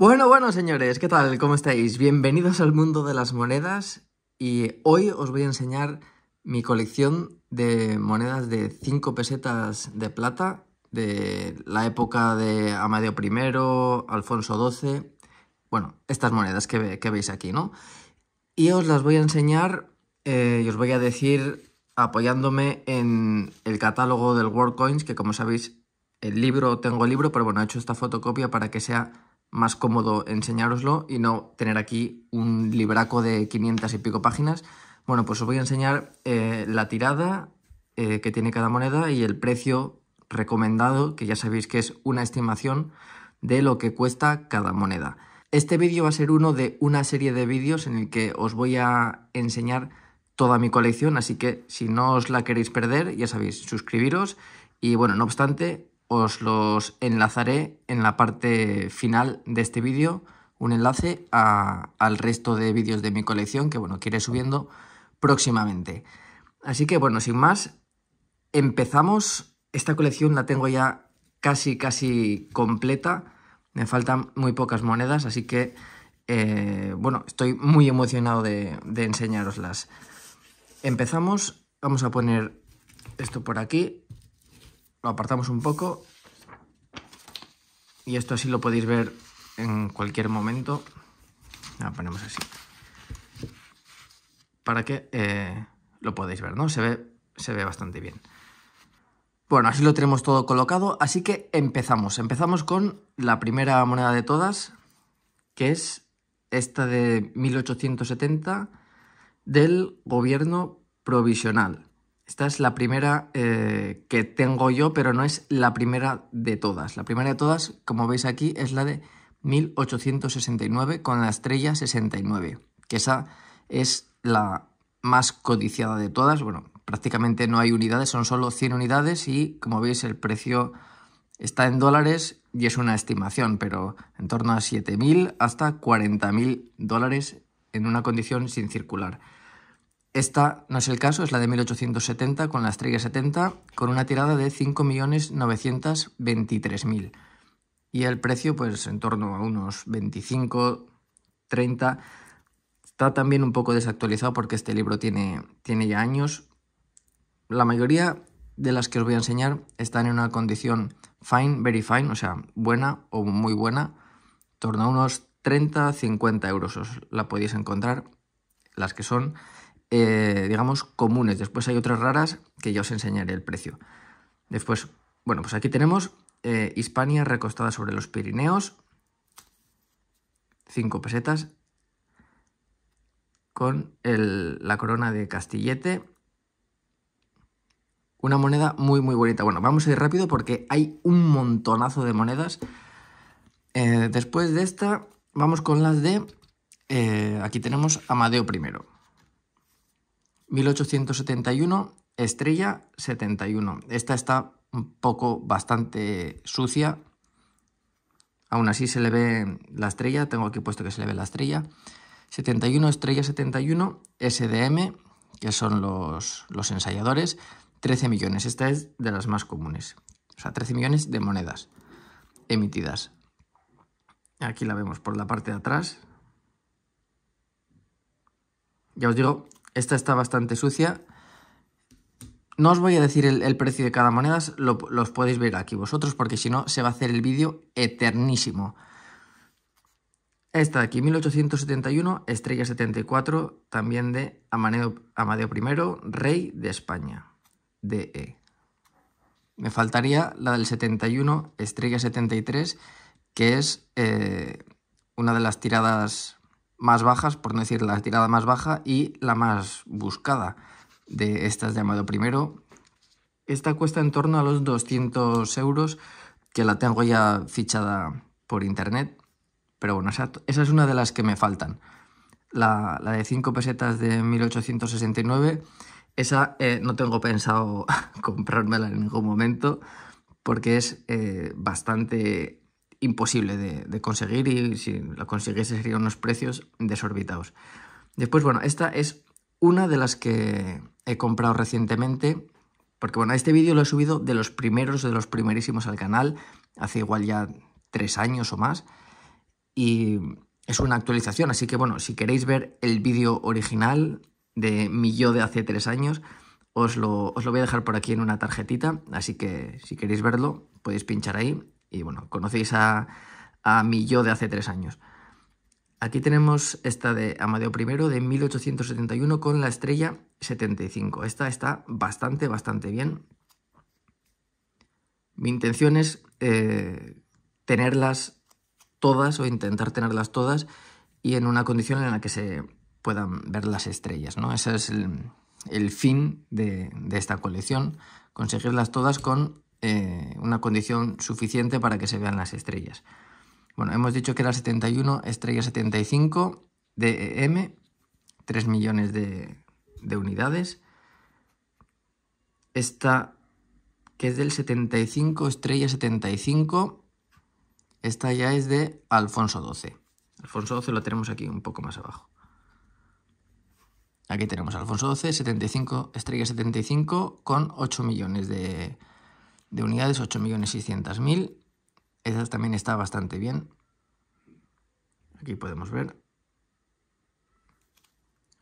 Bueno, bueno, señores, ¿qué tal? ¿Cómo estáis? Bienvenidos al mundo de las monedas y hoy os voy a enseñar mi colección de monedas de 5 pesetas de plata de la época de Amadeo I, Alfonso XII, bueno, estas monedas que, veis aquí, ¿no? Y os las voy a enseñar eh, y os voy a decir apoyándome en el catálogo del World Coins que como sabéis, el libro, tengo el libro, pero bueno, he hecho esta fotocopia para que sea más cómodo enseñároslo y no tener aquí un libraco de 500 y pico páginas. Bueno, pues os voy a enseñar eh, la tirada eh, que tiene cada moneda y el precio recomendado, que ya sabéis que es una estimación de lo que cuesta cada moneda. Este vídeo va a ser uno de una serie de vídeos en el que os voy a enseñar toda mi colección, así que si no os la queréis perder, ya sabéis, suscribiros y bueno, no obstante, os los enlazaré en la parte final de este vídeo, un enlace al resto de vídeos de mi colección que bueno, que iré subiendo próximamente. Así que bueno, sin más, empezamos. Esta colección la tengo ya casi casi completa. Me faltan muy pocas monedas, así que eh, bueno, estoy muy emocionado de, de enseñaroslas. Empezamos, vamos a poner esto por aquí apartamos un poco y esto así lo podéis ver en cualquier momento. ponemos así. Para que eh, lo podéis ver, ¿no? Se ve, se ve bastante bien. Bueno, así lo tenemos todo colocado, así que empezamos. Empezamos con la primera moneda de todas, que es esta de 1870 del gobierno provisional. Esta es la primera eh, que tengo yo, pero no es la primera de todas. La primera de todas, como veis aquí, es la de 1869 con la estrella 69, que esa es la más codiciada de todas. Bueno, prácticamente no hay unidades, son solo 100 unidades y como veis el precio está en dólares y es una estimación, pero en torno a 7.000 hasta 40.000 dólares en una condición sin circular. Esta no es el caso, es la de 1870 con la estrella 70, con una tirada de 5.923.000. Y el precio, pues en torno a unos 25, 30. Está también un poco desactualizado porque este libro tiene, tiene ya años. La mayoría de las que os voy a enseñar están en una condición fine, very fine, o sea, buena o muy buena. En torno a unos 30, 50 euros os la podéis encontrar, las que son. Eh, digamos, comunes. Después hay otras raras que ya os enseñaré el precio. Después, bueno, pues aquí tenemos eh, Hispania recostada sobre los Pirineos, 5 pesetas, con la corona de Castillete. Una moneda muy, muy bonita. Bueno, vamos a ir rápido porque hay un montonazo de monedas. Eh, después de esta, vamos con las de... aquí tenemos Amadeo primero. 1871, estrella 71. Esta está un poco bastante sucia. Aún así se le ve la estrella, tengo aquí puesto que se le ve la estrella. 71, estrella 71, SDM, que son los, los ensayadores, 13 millones. Esta es de las más comunes. O sea, 13 millones de monedas emitidas. Aquí la vemos por la parte de atrás. Ya os digo esta está bastante sucia. No os voy a decir el, precio de cada moneda, los podéis ver aquí vosotros, porque si no se va a hacer el vídeo eternísimo. Esta de aquí, 1871, estrella 74, también de Amadeo, I, rey de España, DE. Me faltaría la del 71, estrella 73, que es eh, una de las tiradas más bajas, por no decir la tirada más baja y la más buscada de estas llamado primero. Esta cuesta en torno a los 200 euros, que la tengo ya fichada por internet. Pero bueno, esa, es una de las que me faltan. La, de 5 pesetas de 1869, esa eh, no tengo pensado comprármela en ningún momento porque es eh, bastante imposible de, conseguir y si lo consiguiese serían unos precios desorbitados. Después, bueno, esta es una de las que he comprado recientemente, porque bueno, este vídeo lo he subido de los primeros, de los primerísimos al canal, hace igual ya tres años o más, y es una actualización, así que bueno, si queréis ver el vídeo original de mi yo de hace tres años, os lo, os lo voy a dejar por aquí en una tarjetita, así que si queréis verlo podéis pinchar ahí y bueno, conocéis a, a mi yo de hace tres años. Aquí tenemos esta de Amadeo I de 1871 con la estrella 75. Esta está bastante, bastante bien. Mi intención es eh, tenerlas todas o intentar tenerlas todas y en una condición en la que se puedan ver las estrellas. ¿no? Ese es el, fin de, de, esta colección, conseguirlas todas con eh, una condición suficiente para que se vean las estrellas. Bueno, hemos dicho que era 71, estrella 75 e de M, 3 millones de, unidades. Esta, que es del 75, estrella 75, esta ya es de Alfonso XII. Alfonso XII lo tenemos aquí un poco más abajo. Aquí tenemos Alfonso XII, 75, estrella 75, con 8 millones de de unidades, 8.600.000. esas también está bastante bien. Aquí podemos ver.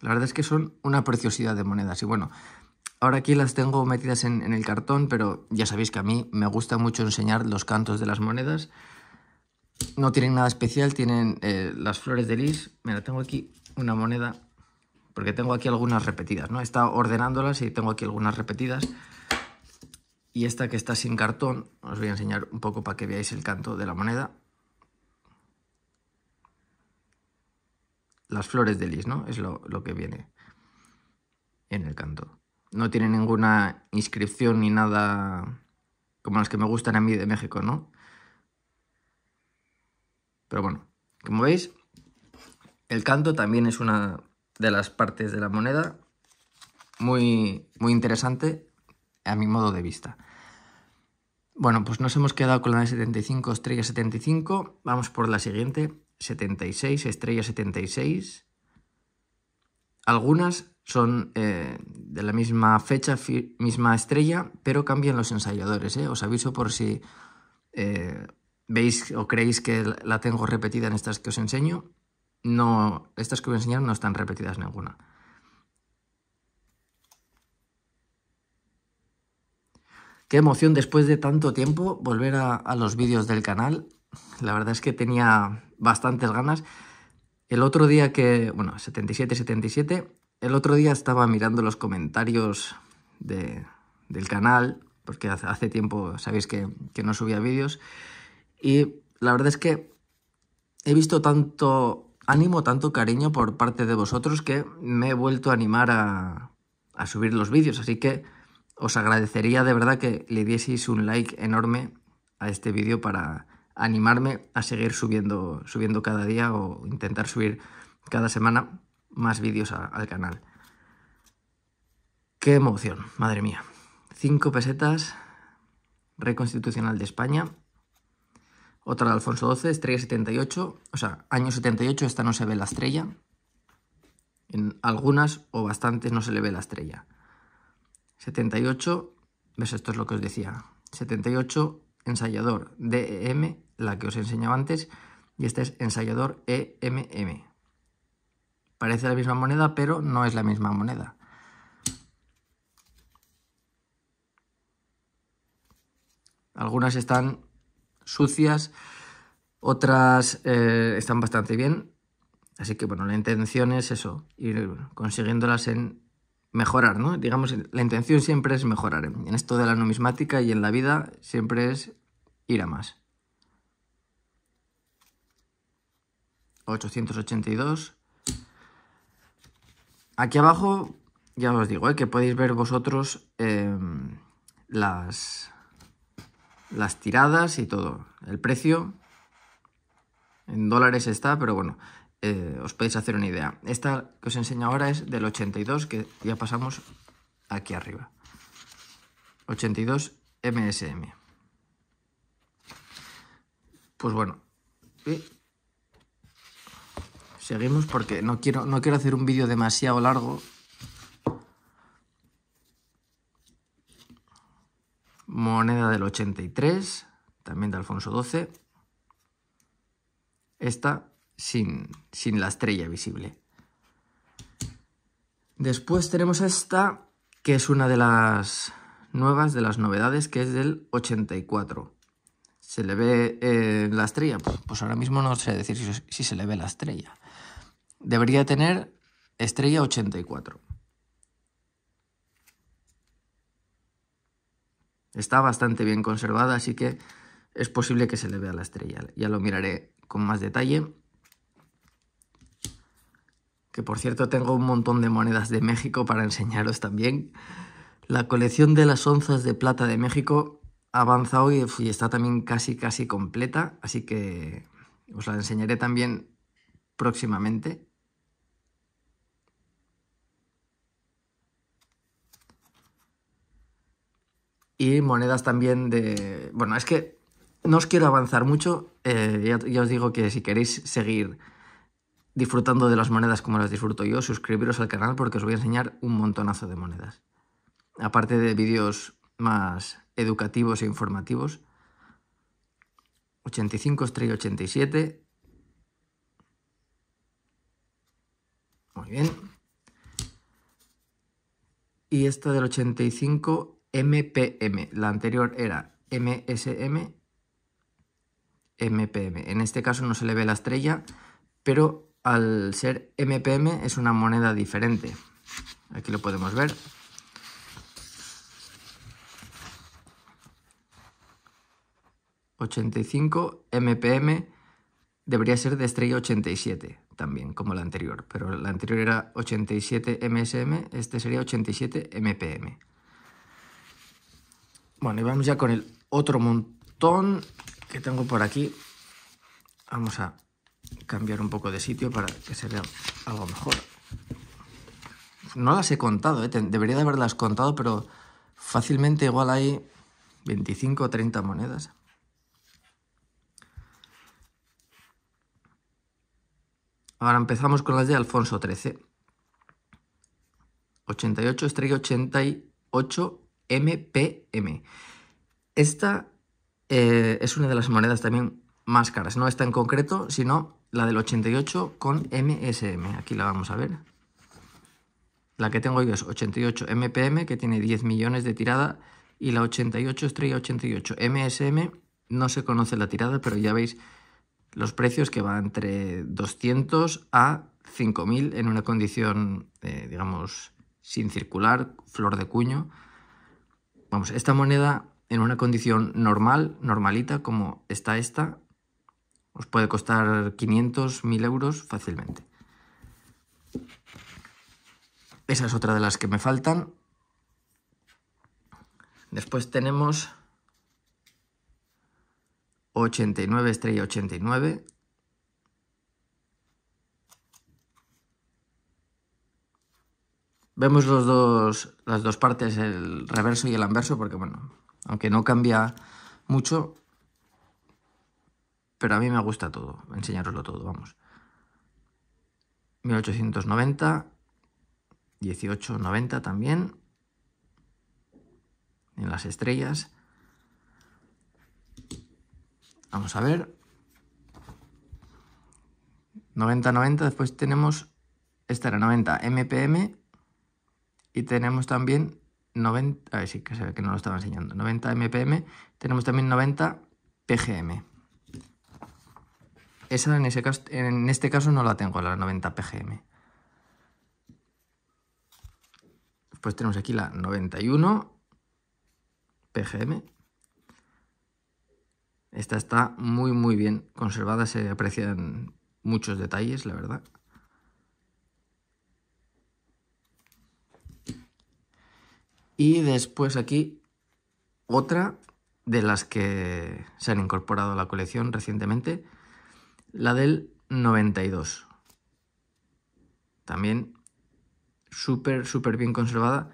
La verdad es que son una preciosidad de monedas. Y bueno, ahora aquí las tengo metidas en, el cartón, pero ya sabéis que a mí me gusta mucho enseñar los cantos de las monedas. No tienen nada especial, tienen eh, las flores de lis. Mira, tengo aquí una moneda, porque tengo aquí algunas repetidas, ¿no? He estado ordenándolas y tengo aquí algunas repetidas y esta que está sin cartón, os voy a enseñar un poco para que veáis el canto de la moneda. Las flores de lis, ¿no? Es lo, que viene en el canto. No tiene ninguna inscripción ni nada como las que me gustan a mí de México, ¿no? Pero bueno, como veis, el canto también es una de las partes de la moneda muy, muy interesante a mi modo de vista. Bueno, pues nos hemos quedado con la de 75, estrella 75. Vamos por la siguiente, 76, estrella 76. Algunas son eh, de la misma fecha, misma estrella, pero cambian los ensayadores. ¿eh? Os aviso por si eh, veis o creéis que la tengo repetida en estas que os enseño. No, estas que voy a enseñar no están repetidas ninguna. Qué emoción después de tanto tiempo volver a, los vídeos del canal. La verdad es que tenía bastantes ganas. El otro día que, bueno, 77, 77, el otro día estaba mirando los comentarios del canal, porque hace, hace tiempo sabéis que, que no subía vídeos, y la verdad es que he visto tanto ánimo, tanto cariño por parte de vosotros que me he vuelto a animar a, a subir los vídeos, así que os agradecería de verdad que le dieseis un like enorme a este vídeo para animarme a seguir subiendo, subiendo cada día o intentar subir cada semana más vídeos al canal. ¡Qué emoción! Madre mía. Cinco pesetas, Reconstitucional de España. Otra de Alfonso XII, estrella 78. O sea, año 78, esta no se ve la estrella. En algunas o bastantes no se le ve la estrella. 78, ¿ves? Esto es lo que os decía. 78, ensayador DEM, la que os enseñaba antes, y este es ensayador EMM. Parece la misma moneda, pero no es la misma moneda. Algunas están sucias, otras eh, están bastante bien. Así que bueno, la intención es eso, ir consiguiéndolas en mejorar, ¿no? Digamos, la intención siempre es mejorar. En esto de la numismática y en la vida siempre es ir a más. 882. Aquí abajo, ya os digo, ¿eh? que podéis ver vosotros em, las, las tiradas y todo. El precio en dólares está, pero bueno, eh, os podéis hacer una idea. Esta que os enseño ahora es del 82, que ya pasamos aquí arriba. 82 MSM. Pues bueno. seguimos porque no quiero, no quiero hacer un vídeo demasiado largo. Moneda del 83, también de Alfonso XII. Esta sin, sin la estrella visible. Después tenemos esta, que es una de las nuevas, de las novedades, que es del 84. ¿Se le ve eh, la estrella? Pues, pues, ahora mismo no sé decir si, si, se le ve la estrella. Debería tener estrella 84. Está bastante bien conservada, así que es posible que se le vea la estrella. Ya lo miraré con más detalle que por cierto tengo un montón de monedas de México para enseñaros también. La colección de las onzas de plata de México ha avanzado y, está también casi casi completa, así que os la enseñaré también próximamente. Y monedas también de... Bueno, es que no os quiero avanzar mucho, eh, ya os digo que si queréis seguir disfrutando de las monedas como las disfruto yo, suscribiros al canal porque os voy a enseñar un montonazo de monedas. Aparte de vídeos más educativos e informativos, 85 estrella 87. Muy bien. Y esta del 85 MPM. La anterior era MSM MPM. En este caso no se le ve la estrella, pero al ser MPM es una moneda diferente. Aquí lo podemos ver. ...85 MPM... ...debería ser de estrella 87... ...también, como la anterior... ...pero la anterior era 87 MSM... ...este sería 87 MPM... Bueno, y vamos ya con el otro montón que tengo por aquí. Vamos a cambiar un poco de sitio para que se vea algo mejor. No las he contado, eh, debería de haberlas contado, pero fácilmente igual hay 25 o 30 monedas. Ahora empezamos con las de Alfonso 13 88 estrella 88 MPM. Esta eh, es una de las monedas también más caras. No está en concreto, sino la del 88 con MSM. Aquí la vamos a ver. La que tengo yo es 88 MPM, que tiene 10 millones de tirada, y la 88 estrella 88 MSM, no se conoce la tirada, pero ya veis los precios que va entre 200 a 5.000 en una condición, eh, digamos, sin circular, flor de cuño. Vamos, esta moneda en una condición normal, normalita, como está esta, os puede costar 500, 1000 euros fácilmente. Esa es otra de las que me faltan. Después tenemos 89 estrella 89. Vemos los dos, las dos partes, el reverso y el anverso, porque bueno, aunque no cambia mucho, pero a mí me gusta todo, enseñaroslo todo, vamos. 1890, 1890 también, en las estrellas. Vamos a ver. 90 después tenemos, esta era 90 MPM y tenemos también 90, a ver, sí, que que no lo estaba enseñando, 90 MPM, tenemos también 90 PGM. Esa en, ese en este caso no la tengo, la 90 PGM. Después tenemos aquí la 91 PGM. Esta está muy muy bien conservada, se aprecian muchos detalles, la verdad. Y después aquí otra de las que se han incorporado a la colección recientemente, la del 92. También súper, súper bien conservada.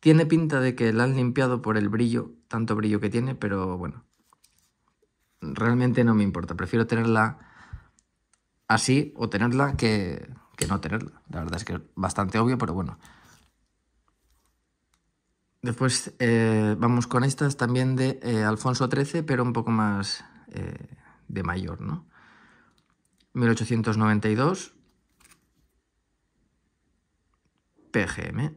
Tiene pinta de que la han limpiado por el brillo, tanto brillo que tiene, pero bueno. Realmente no me importa. Prefiero tenerla así o tenerla que, no tenerla. La verdad es que es bastante obvio, pero bueno. Después eh, vamos con estas también de eh, Alfonso XIII, pero un poco más eh, de mayor, ¿no? 1892 PGM.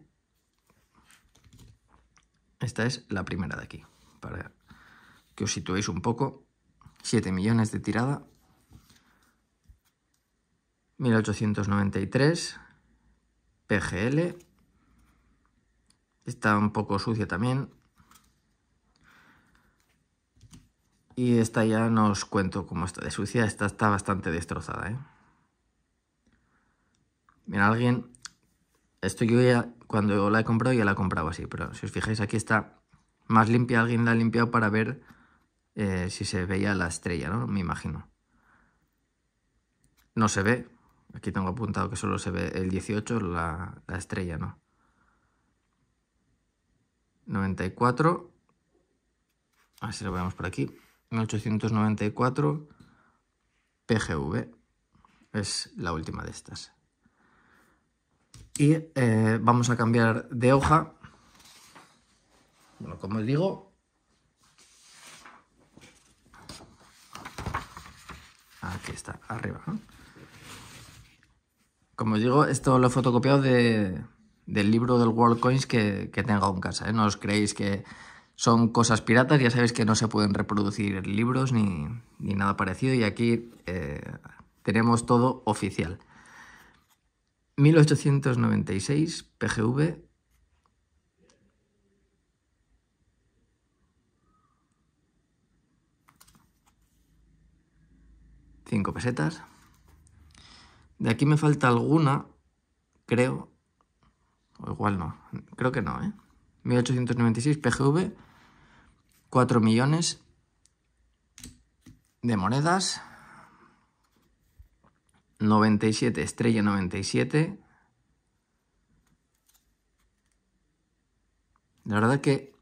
Esta es la primera de aquí, para que os situéis un poco. 7 millones de tirada. 1893 PGL. Está un poco sucia también. Y esta ya no os cuento cómo está de sucia, esta está bastante destrozada. ¿eh? Mira, alguien... Esto yo ya, cuando la he comprado, ya la he comprado así, pero si os fijáis, aquí está más limpia, alguien la ha limpiado para ver eh, si se veía la estrella, ¿no? Me imagino. No se ve, aquí tengo apuntado que solo se ve el 18, la, estrella, ¿no? 94, ver si lo vemos por aquí, 894 PGV. Es la última de estas. Y eh, vamos a cambiar de hoja. Bueno, como os digo... Aquí está, arriba. Como os digo, esto lo he fotocopiado de, del libro del World Coins que, que tengo en casa. ¿eh? No os creéis que son cosas piratas, ya sabéis que no se pueden reproducir libros ni, nada parecido y aquí eh, tenemos todo oficial. 1896, PGV. Cinco pesetas. De aquí me falta alguna, creo. O igual no. Creo que no, ¿eh? 1896, PGV. 4 millones de monedas, 97, estrella 97. La verdad que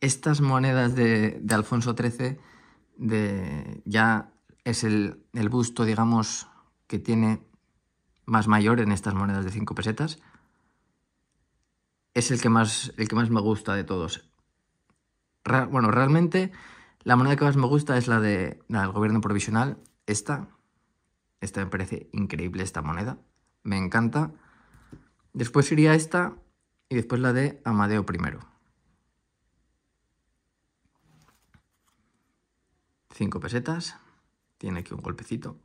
estas monedas de, Alfonso XIII de, ya es el, busto, digamos, que tiene más mayor en estas monedas de 5 pesetas. Es el que, más, el que más me gusta de todos bueno, realmente la moneda que más me gusta es la de del gobierno provisional, esta. Esta me parece increíble esta moneda. Me encanta. Después iría esta y después la de Amadeo I. Cinco pesetas. Tiene aquí un golpecito.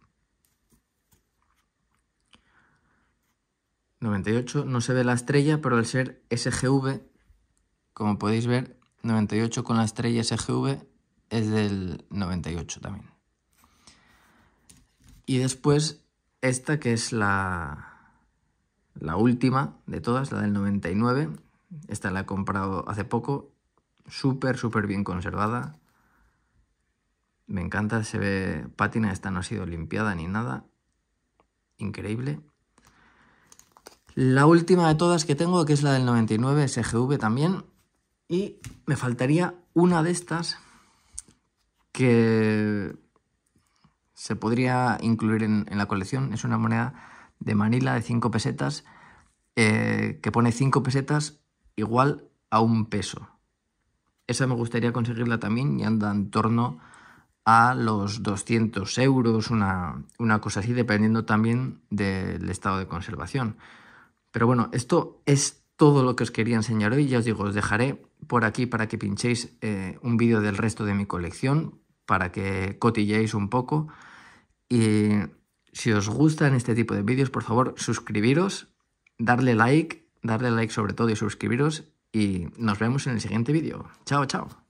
98. No se ve la estrella, pero al ser SGV, como podéis ver, 98 con la estrella SGV es del 98 también. Y después esta que es la, la última de todas, la del 99. Esta la he comprado hace poco. Súper, súper bien conservada. Me encanta, se ve pátina. Esta no ha sido limpiada ni nada. Increíble. La última de todas que tengo, que es la del 99 SGV también. Y me faltaría una de estas que se podría incluir en, la colección. Es una moneda de Manila de 5 pesetas eh, que pone 5 pesetas igual a un peso. Esa me gustaría conseguirla también y anda en torno a los 200 euros, una, una cosa así, dependiendo también del estado de conservación. Pero bueno, esto es todo lo que os quería enseñar hoy. Ya os digo, os dejaré por aquí para que pinchéis eh, un vídeo del resto de mi colección, para que cotilleéis un poco. Y si os gustan este tipo de vídeos, por favor, suscribiros, darle like, darle like sobre todo y suscribiros. Y nos vemos en el siguiente vídeo. Chao, chao.